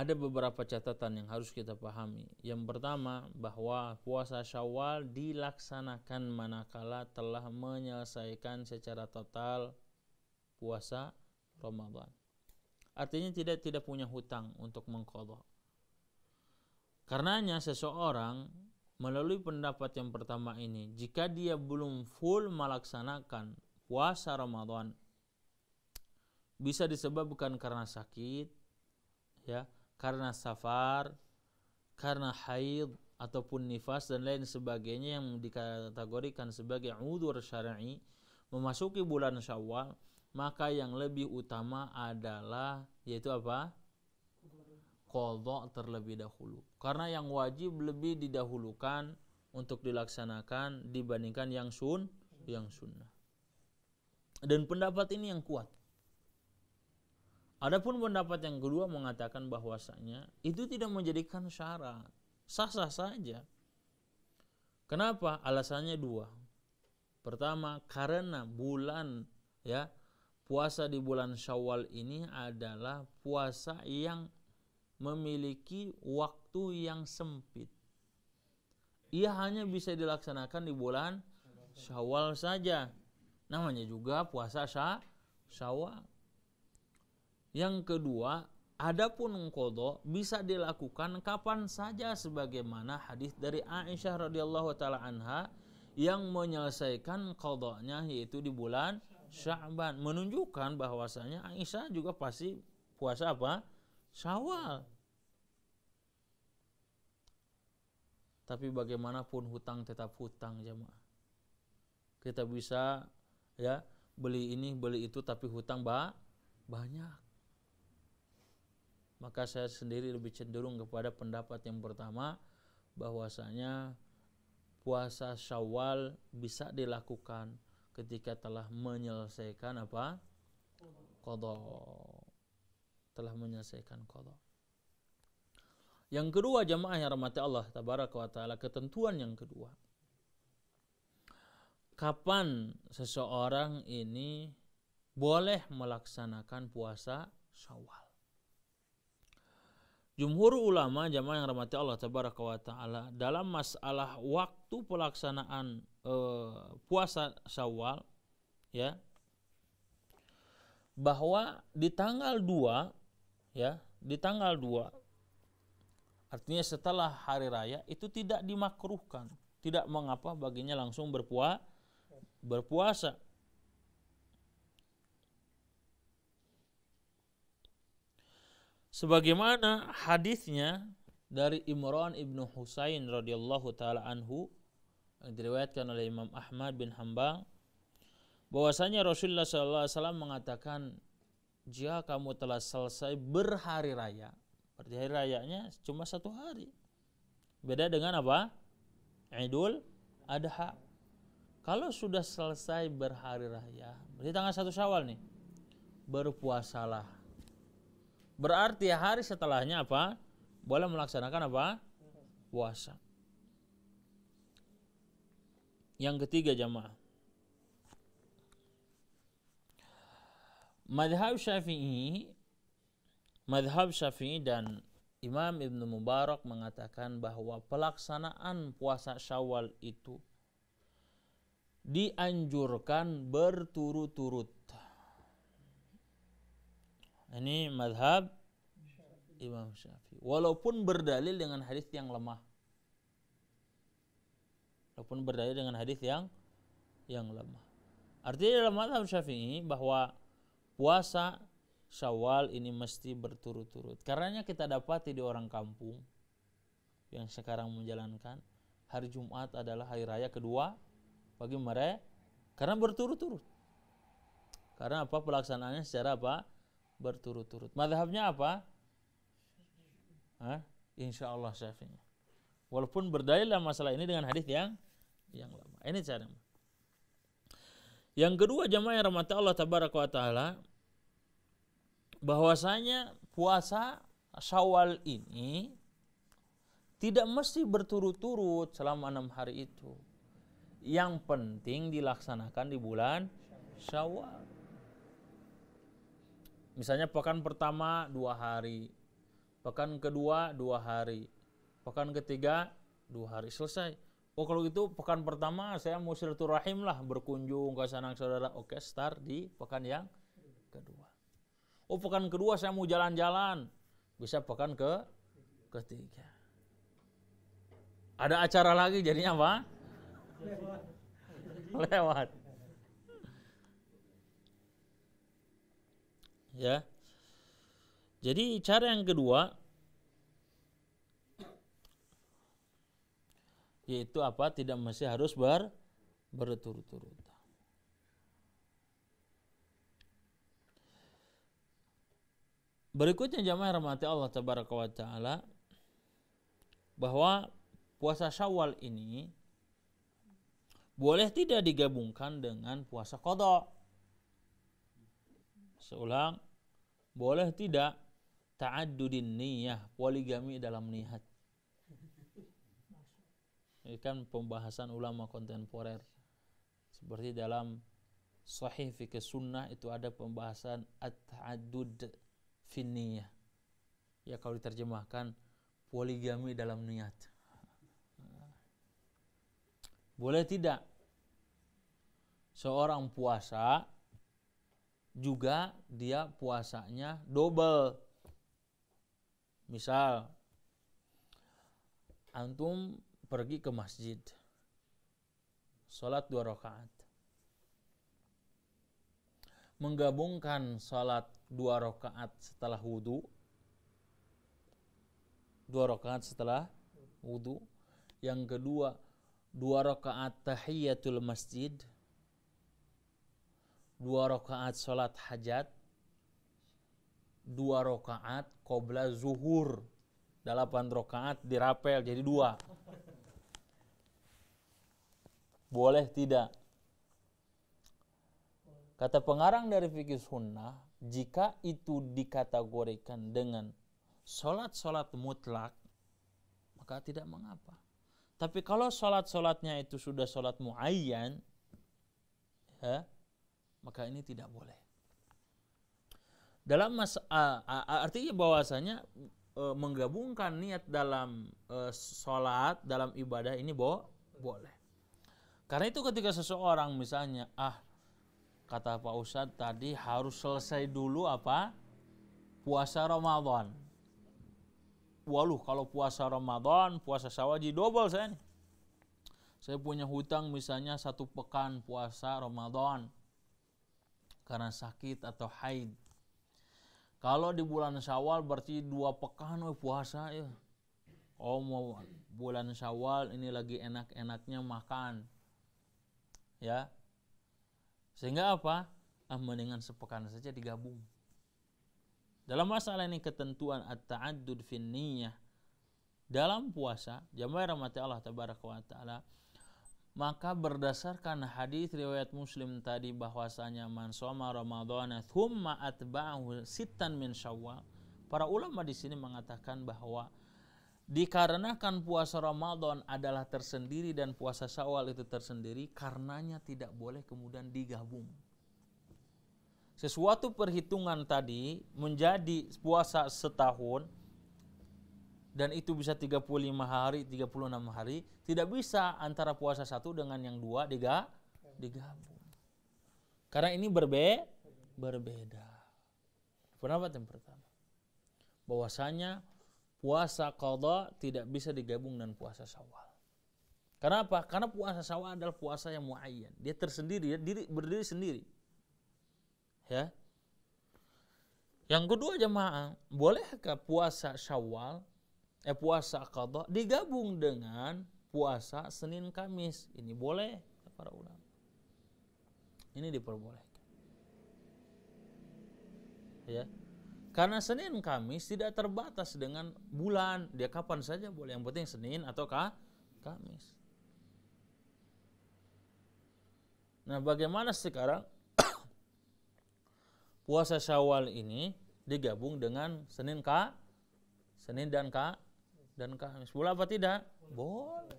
ada beberapa catatan yang harus kita pahami. Yang pertama, bahwa puasa Syawal dilaksanakan manakala telah menyelesaikan secara total puasa Ramadan. Artinya tidak tidak punya hutang untuk mengkodok. Karenanya seseorang melalui pendapat yang pertama ini, jika dia belum full melaksanakan puasa Ramadan, bisa disebabkan karena sakit, ya, karena safar, karena haid ataupun nifas dan lain sebagainya yang dikategorikan sebagai udur syar'i memasuki bulan Syawal, maka yang lebih utama adalah yaitu apa? Kodok terlebih dahulu. Karena yang wajib lebih didahulukan untuk dilaksanakan dibandingkan yang sun, yang sunnah. Dan pendapat ini yang kuat. Adapun pendapat yang kedua mengatakan bahwasanya itu tidak menjadikan syarat, sah-sah saja. Kenapa? Alasannya dua. Pertama, karena bulan ya puasa di bulan Syawal ini adalah puasa yang memiliki waktu yang sempit. Ia hanya bisa dilaksanakan di bulan Syawal saja. Namanya juga puasa Syawal. Yang kedua, adapun qadha bisa dilakukan kapan saja sebagaimana hadis dari Aisyah radhiyallahu taala anha yang menyelesaikan qadanya yaitu di bulan Sya'ban menunjukkan bahwasanya Aisyah juga pasti puasa apa? Syawal. Tapi bagaimanapun hutang tetap hutang jemaah. Kita bisa ya beli ini beli itu tapi hutang ba banyak maka saya sendiri lebih cenderung kepada pendapat yang pertama bahwasanya puasa Syawal bisa dilakukan ketika telah menyelesaikan apa? Qadha. Telah menyelesaikan qadha. Yang kedua jemaah yang rahmati Allah tabaraka wa taala ketentuan yang kedua. Kapan seseorang ini boleh melaksanakan puasa Syawal? Jumhur ulama jamaah yang rahmati Allah tabaraka wa taala dalam masalah waktu pelaksanaan e, puasa Syawal ya bahwa di tanggal 2 ya di tanggal 2 artinya setelah hari raya itu tidak dimakruhkan tidak mengapa baginya langsung berpuasa berpuasa sebagaimana hadisnya dari Imran ibnu Husain radhiyallahu taala anhu yang diriwayatkan oleh Imam Ahmad bin Hambal bahwasanya Rasulullah sallallahu alaihi wasallam mengatakan jika kamu telah selesai berhari raya berarti hari rayanya cuma satu hari beda dengan apa Idul Adha kalau sudah selesai berhari raya berarti tanggal satu Syawal nih berpuasalah Berarti hari setelahnya apa? Boleh melaksanakan apa? Puasa. Yang ketiga jamaah. Madhab Syafi'i Madhab Syafi'i dan Imam Ibn Mubarak mengatakan bahwa pelaksanaan puasa syawal itu dianjurkan berturut-turut ini madhab Imam Syafi'i. Walaupun berdalil dengan hadis yang lemah. Walaupun berdalil dengan hadis yang yang lemah. Artinya dalam madhab Syafi'i bahwa puasa Syawal ini mesti berturut-turut. Karenanya kita dapati di orang kampung yang sekarang menjalankan hari Jumat adalah hari raya kedua bagi mereka karena berturut-turut. Karena apa pelaksanaannya secara apa? berturut-turut. Madhabnya apa? Hah? Insya Allah syafi'i. Walaupun berdalil dalam masalah ini dengan hadis yang yang lama. Ini cara. Yang kedua jemaah yang rahmati Allah tabaraka wa taala bahwasanya puasa Syawal ini tidak mesti berturut-turut selama enam hari itu. Yang penting dilaksanakan di bulan Syawal. Misalnya pekan pertama dua hari, pekan kedua dua hari, pekan ketiga dua hari selesai. Oh kalau gitu pekan pertama saya mau silaturahim lah berkunjung ke sanak saudara. Oke start di pekan yang kedua. Oh pekan kedua saya mau jalan-jalan. Bisa pekan ke ketiga. Ada acara lagi jadinya apa? Lewat. Lewat. ya. Jadi cara yang kedua yaitu apa? Tidak masih harus ber berturut-turut. Berikutnya jamaah rahmati Allah tabaraka wa taala bahwa puasa Syawal ini boleh tidak digabungkan dengan puasa kodok. Seulang, boleh tidak ta'addudin niyah poligami dalam niat ini kan pembahasan ulama kontemporer seperti dalam sahih fi sunnah itu ada pembahasan at-ta'addud niyah ya kalau diterjemahkan poligami dalam niat boleh tidak seorang puasa juga dia puasanya double. Misal, antum pergi ke masjid, sholat dua rakaat, menggabungkan sholat dua rakaat setelah wudhu, dua rakaat setelah wudhu, yang kedua dua rakaat tahiyatul masjid, dua rakaat sholat hajat dua rakaat qobla zuhur delapan rakaat dirapel jadi dua boleh tidak kata pengarang dari fikih sunnah jika itu dikategorikan dengan sholat-sholat mutlak maka tidak mengapa tapi kalau sholat-sholatnya itu sudah sholat muayyan ya, maka ini tidak boleh. Dalam mas artinya bahwasanya e, menggabungkan niat dalam e, sholat dalam ibadah ini bo boleh. Karena itu ketika seseorang misalnya ah kata Pak Ustadz tadi harus selesai dulu apa puasa Ramadan. Waluh kalau puasa Ramadan, puasa Sawaji double saya nih. Saya punya hutang misalnya satu pekan puasa Ramadan karena sakit atau haid. Kalau di bulan Syawal berarti dua pekan oh, puasa ya. Oh mau bulan Syawal ini lagi enak-enaknya makan. Ya. Sehingga apa? Ah mendingan sepekan saja digabung. Dalam masalah ini ketentuan at-ta'addud fin dalam puasa, jamaah rahmati Allah tabaraka wa taala, maka berdasarkan hadis riwayat Muslim tadi bahwasanya man soma Ramadan thumma atba'ahu sittan min Syawal. Para ulama di sini mengatakan bahwa dikarenakan puasa Ramadan adalah tersendiri dan puasa Syawal itu tersendiri, karenanya tidak boleh kemudian digabung. Sesuatu perhitungan tadi menjadi puasa setahun dan itu bisa 35 hari, 36 hari, tidak bisa antara puasa satu dengan yang dua diga, digabung. Karena ini berbe, berbeda. Pendapat yang pertama. Bahwasanya puasa qadha tidak bisa digabung dengan puasa Syawal. Kenapa? Karena puasa sawal adalah puasa yang muayyan. Dia tersendiri, dia diri, berdiri sendiri. Ya, yang kedua jemaah, bolehkah puasa Syawal eh puasa qadha digabung dengan puasa Senin Kamis. Ini boleh para ulama. Ini diperbolehkan. Ya. Karena Senin Kamis tidak terbatas dengan bulan, dia kapan saja boleh. Yang penting Senin atau kah? Kamis. Nah, bagaimana sekarang puasa Syawal ini digabung dengan Senin Ka Senin dan Ka dan Kamis. Boleh apa tidak? Boleh.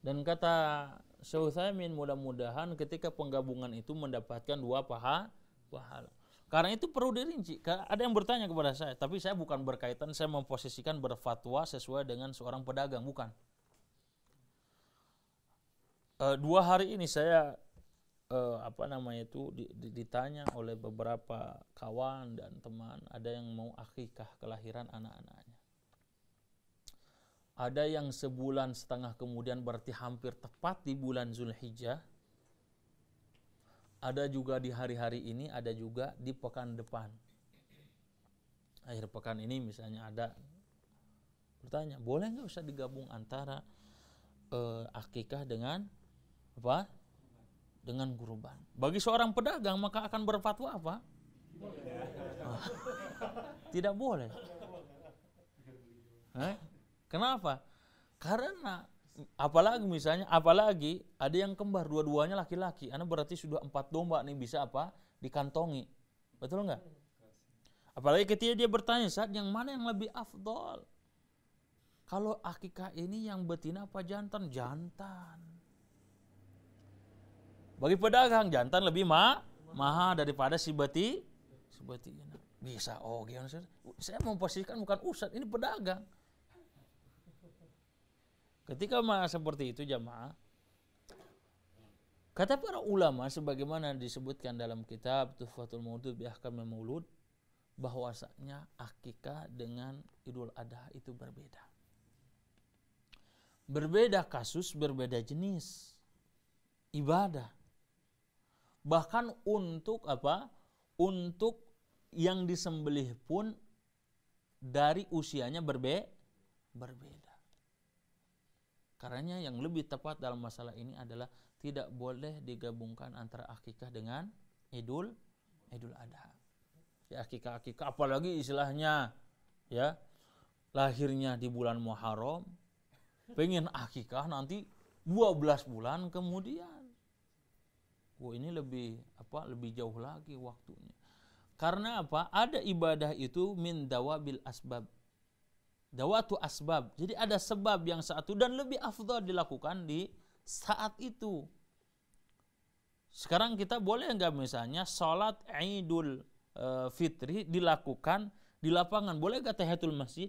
Dan kata Syauthaimin mudah-mudahan ketika penggabungan itu mendapatkan dua paha pahala. Karena itu perlu dirinci. Ada yang bertanya kepada saya, tapi saya bukan berkaitan saya memposisikan berfatwa sesuai dengan seorang pedagang, bukan. E, dua hari ini saya uh, apa namanya itu di, di, ditanya oleh beberapa kawan dan teman ada yang mau akikah kelahiran anak-anaknya ada yang sebulan setengah kemudian berarti hampir tepat di bulan Zulhijjah ada juga di hari-hari ini ada juga di pekan depan akhir pekan ini misalnya ada bertanya boleh nggak usah digabung antara uh, akikah dengan apa dengan kurban. Bagi seorang pedagang maka akan berfatwa apa? Tidak boleh. Eh? Kenapa? Karena apalagi misalnya apalagi ada yang kembar dua-duanya laki-laki, anda berarti sudah empat domba nih bisa apa dikantongi, betul nggak? Apalagi ketika dia bertanya saat yang mana yang lebih afdol? Kalau akikah ini yang betina apa jantan? Jantan. Bagi pedagang jantan lebih ma mahal daripada si beti si beti. Ya Bisa. Oh, gimana saya Saya memposisikan bukan ustadz ini pedagang. Ketika ma seperti itu jamaah Kata para ulama sebagaimana disebutkan dalam kitab Tuhfatul Maudud biahkan Maulud bahwasanya akikah dengan Idul Adha itu berbeda. Berbeda kasus, berbeda jenis ibadah bahkan untuk apa untuk yang disembelih pun dari usianya berbe berbeda karenanya yang lebih tepat dalam masalah ini adalah tidak boleh digabungkan antara akikah dengan idul idul adha ya akikah akikah apalagi istilahnya ya lahirnya di bulan Muharram pengen akikah nanti 12 bulan kemudian Wah ini lebih apa lebih jauh lagi waktunya. Karena apa? Ada ibadah itu min dawabil asbab. Dawatu asbab. Jadi ada sebab yang satu dan lebih afdal dilakukan di saat itu. Sekarang kita boleh nggak misalnya sholat Idul eh, Fitri dilakukan di lapangan? Boleh nggak tahiyatul masjid?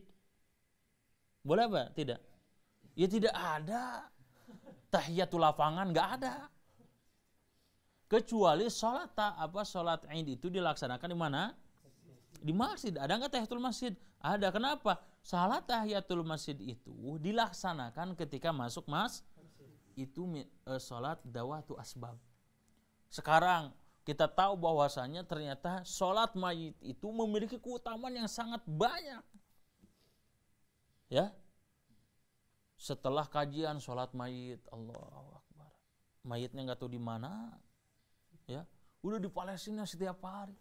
Boleh apa? Tidak. Ya tidak ada tahiyatul lapangan nggak ada kecuali sholat tak apa sholat id itu dilaksanakan di mana di masjid ada nggak tahiyatul masjid ada kenapa sholat tahiyatul masjid itu dilaksanakan ketika masuk mas itu uh, sholat dawatu asbab sekarang kita tahu bahwasanya ternyata sholat mayit itu memiliki keutamaan yang sangat banyak ya setelah kajian sholat mayit Allah Akbar mayitnya nggak tahu di mana ya udah di Palestina setiap hari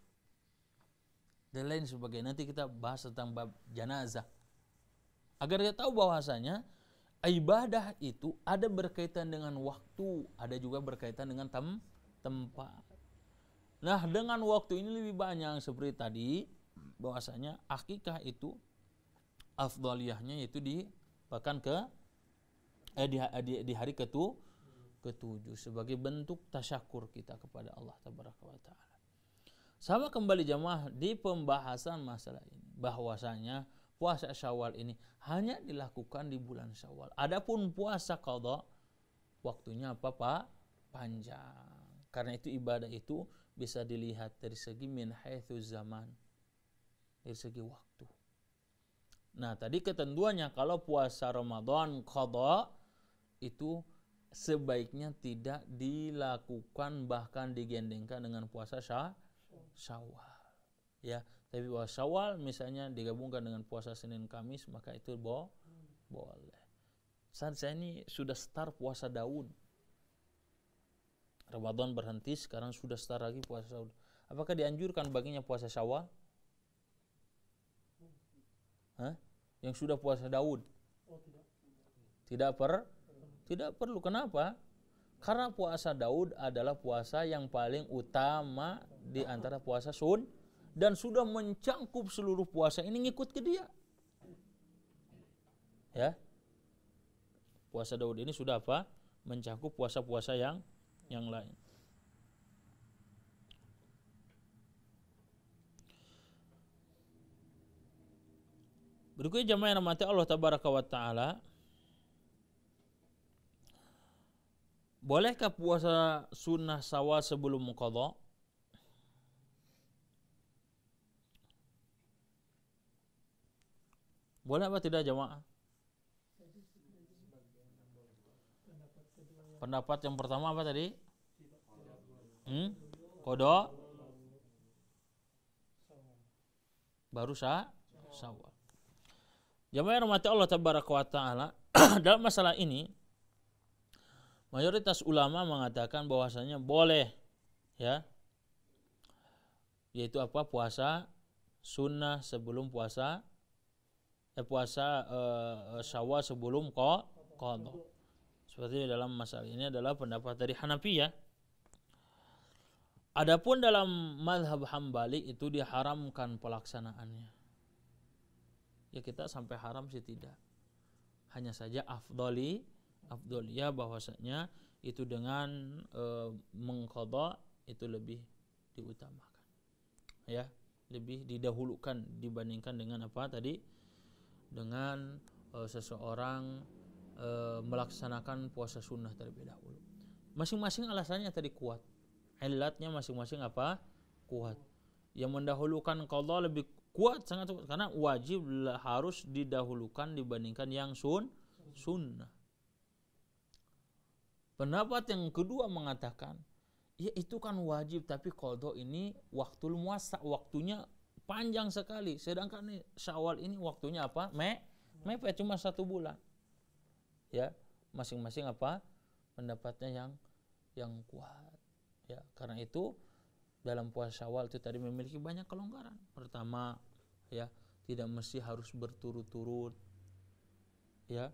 dan lain sebagainya nanti kita bahas tentang bab jenazah agar dia tahu bahwasanya ibadah itu ada berkaitan dengan waktu ada juga berkaitan dengan tem tempat nah dengan waktu ini lebih banyak seperti tadi bahwasanya akikah itu afdaliyahnya itu di bahkan ke eh, di, di, di hari ketu ketujuh sebagai bentuk tasyakur kita kepada Allah Taala. Sama kembali jamaah di pembahasan masalah ini bahwasanya puasa Syawal ini hanya dilakukan di bulan Syawal. Adapun puasa qada waktunya apa Pak? Panjang. Karena itu ibadah itu bisa dilihat dari segi min zaman. Dari segi waktu. Nah, tadi ketentuannya kalau puasa Ramadan qada itu sebaiknya tidak dilakukan bahkan digendengkan dengan puasa sya Syawal. Ya, tapi puasa Syawal misalnya digabungkan dengan puasa Senin Kamis maka itu bo hmm. boleh. Saat saya ini sudah start puasa Daud. Ramadan berhenti, sekarang sudah start lagi puasa Daud. Apakah dianjurkan baginya puasa Syawal? Hah? Yang sudah puasa Daud? Oh, tidak. Tidak per tidak perlu. Kenapa? Karena puasa Daud adalah puasa yang paling utama di antara puasa Sun dan sudah mencangkup seluruh puasa ini ngikut ke dia. Ya. Puasa Daud ini sudah apa? Mencakup puasa-puasa yang yang lain. Berikutnya jemaah yang mati Allah tabaraka ta'ala Bolehkah puasa sunnah sawal sebelum mukodoh? Boleh apa tidak jamaah? Pendapat yang pertama apa tadi? Hmm? Kodo? Baru sah? Sawal. Jamaah yang Allah Ta'ala dalam masalah ini mayoritas ulama mengatakan bahwasanya boleh ya yaitu apa puasa sunnah sebelum puasa eh, puasa eh, syawal sebelum ko seperti dalam masalah ini adalah pendapat dari Hanafi ya Adapun dalam mazhab Hambali itu diharamkan pelaksanaannya. Ya kita sampai haram sih tidak. Hanya saja afdoli Ya bahwasanya itu dengan e, itu lebih diutamakan ya lebih didahulukan dibandingkan dengan apa tadi dengan e, seseorang e, melaksanakan puasa sunnah terlebih dahulu masing-masing alasannya tadi kuat ilatnya masing-masing apa kuat yang mendahulukan qadha lebih kuat sangat kuat karena wajib harus didahulukan dibandingkan yang sun sunnah Pendapat yang kedua mengatakan, ya itu kan wajib, tapi kodok ini waktu muasa, waktunya panjang sekali. Sedangkan nih, syawal ini waktunya apa? Me, mepet cuma satu bulan. Ya, masing-masing apa? Pendapatnya yang yang kuat. Ya, karena itu dalam puasa syawal itu tadi memiliki banyak kelonggaran. Pertama, ya tidak mesti harus berturut-turut. Ya,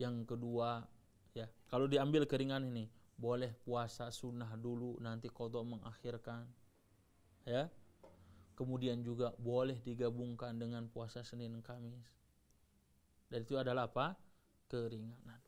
yang kedua ya kalau diambil keringan ini boleh puasa sunnah dulu nanti kodok mengakhirkan ya kemudian juga boleh digabungkan dengan puasa Senin Kamis dan itu adalah apa keringanan